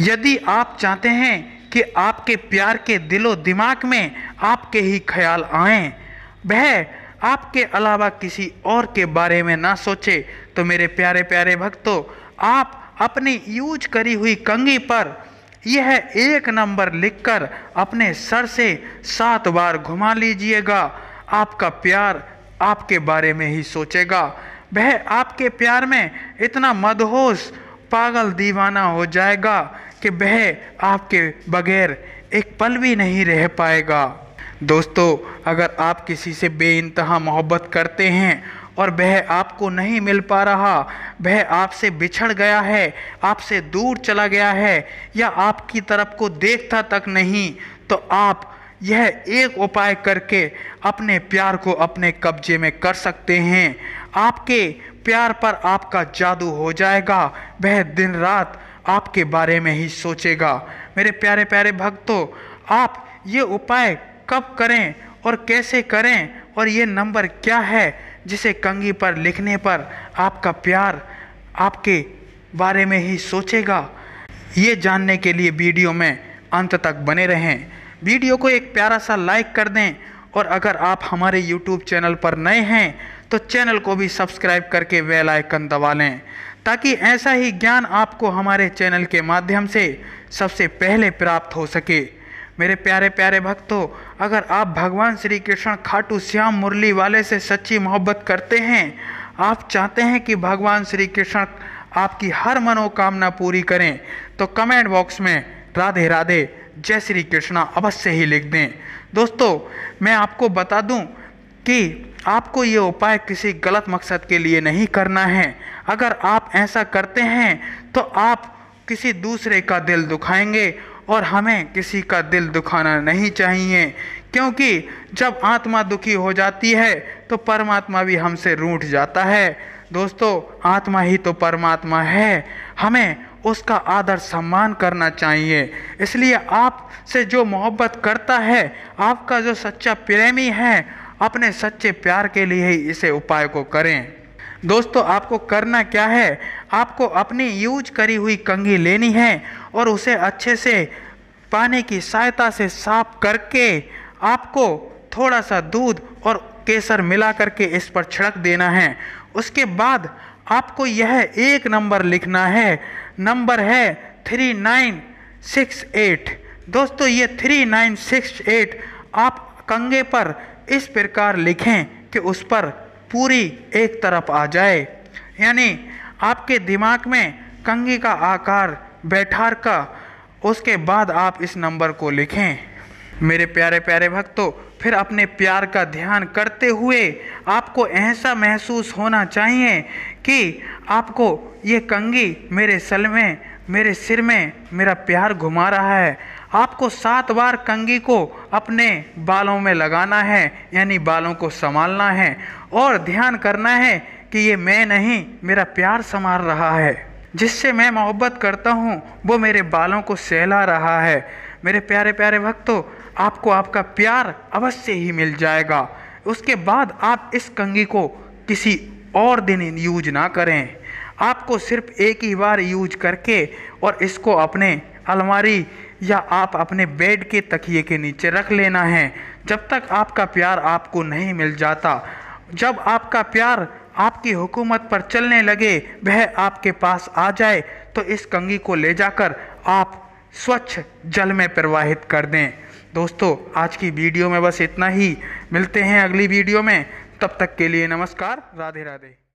यदि आप चाहते हैं कि आपके प्यार के दिलो दिमाग में आपके ही ख्याल आए वह आपके अलावा किसी और के बारे में ना सोचे तो मेरे प्यारे प्यारे भक्तों आप अपनी यूज करी हुई कंगी पर यह एक नंबर लिखकर अपने सर से सात बार घुमा लीजिएगा आपका प्यार आपके बारे में ही सोचेगा वह आपके प्यार में इतना मदहोश पागल दीवाना हो जाएगा कि वह आपके बगैर एक पल भी नहीं रह पाएगा दोस्तों अगर आप किसी से बे इंतहा मोहब्बत करते हैं और वह आपको नहीं मिल पा रहा वह आपसे बिछड़ गया है आपसे दूर चला गया है या आपकी तरफ को देखता तक नहीं तो आप यह एक उपाय करके अपने प्यार को अपने कब्जे में कर सकते हैं आपके प्यार पर आपका जादू हो जाएगा वह दिन रात आपके बारे में ही सोचेगा मेरे प्यारे प्यारे भक्तों आप ये उपाय कब करें और कैसे करें और ये नंबर क्या है जिसे कंगी पर लिखने पर आपका प्यार आपके बारे में ही सोचेगा ये जानने के लिए वीडियो में अंत तक बने रहें वीडियो को एक प्यारा सा लाइक कर दें और अगर आप हमारे यूट्यूब चैनल पर नए हैं तो चैनल को भी सब्सक्राइब करके बेल आइकन दबा लें ताकि ऐसा ही ज्ञान आपको हमारे चैनल के माध्यम से सबसे पहले प्राप्त हो सके मेरे प्यारे प्यारे भक्तों अगर आप भगवान श्री कृष्ण खाटू श्याम मुरली वाले से सच्ची मोहब्बत करते हैं आप चाहते हैं कि भगवान श्री कृष्ण आपकी हर मनोकामना पूरी करें तो कमेंट बॉक्स में राधे राधे जय श्री कृष्णा अवश्य ही लिख दें दोस्तों मैं आपको बता दूं कि आपको ये उपाय किसी गलत मकसद के लिए नहीं करना है अगर आप ऐसा करते हैं तो आप किसी दूसरे का दिल दुखाएंगे और हमें किसी का दिल दुखाना नहीं चाहिए क्योंकि जब आत्मा दुखी हो जाती है तो परमात्मा भी हमसे रूठ जाता है दोस्तों आत्मा ही तो परमात्मा है हमें उसका आदर सम्मान करना चाहिए इसलिए आप से जो मोहब्बत करता है आपका जो सच्चा प्रेमी है अपने सच्चे प्यार के लिए ही इसे उपाय को करें दोस्तों आपको करना क्या है आपको अपनी यूज करी हुई कंघी लेनी है और उसे अच्छे से पानी की सहायता से साफ करके आपको थोड़ा सा दूध और केसर मिला करके इस पर छिड़क देना है उसके बाद आपको यह एक नंबर लिखना है नंबर है थ्री नाइन सिक्स एट दोस्तों ये थ्री नाइन सिक्स एट आप कंगे पर इस प्रकार लिखें कि उस पर पूरी एक तरफ आ जाए यानी आपके दिमाग में कंगी का आकार बैठार का उसके बाद आप इस नंबर को लिखें मेरे प्यारे प्यारे भक्तों फिर अपने प्यार का ध्यान करते हुए आपको ऐसा महसूस होना चाहिए कि आपको ये कंगी मेरे सल में मेरे सिर में मेरा प्यार घुमा रहा है आपको सात बार कंगी को अपने बालों में लगाना है यानी बालों को संभालना है और ध्यान करना है कि ये मैं नहीं मेरा प्यार संभाल रहा है जिससे मैं मोहब्बत करता हूँ वो मेरे बालों को सहला रहा है मेरे प्यारे प्यारे भक्तों आपको आपका प्यार अवश्य ही मिल जाएगा उसके बाद आप इस कंगी को किसी और दिन यूज ना करें आपको सिर्फ एक ही बार यूज करके और इसको अपने अलमारी या आप अपने बेड के तकिए के नीचे रख लेना है जब तक आपका प्यार आपको नहीं मिल जाता जब आपका प्यार आपकी हुकूमत पर चलने लगे वह आपके पास आ जाए तो इस कंगी को ले जाकर आप स्वच्छ जल में प्रवाहित कर दें दोस्तों आज की वीडियो में बस इतना ही मिलते हैं अगली वीडियो में तब तक के लिए नमस्कार राधे राधे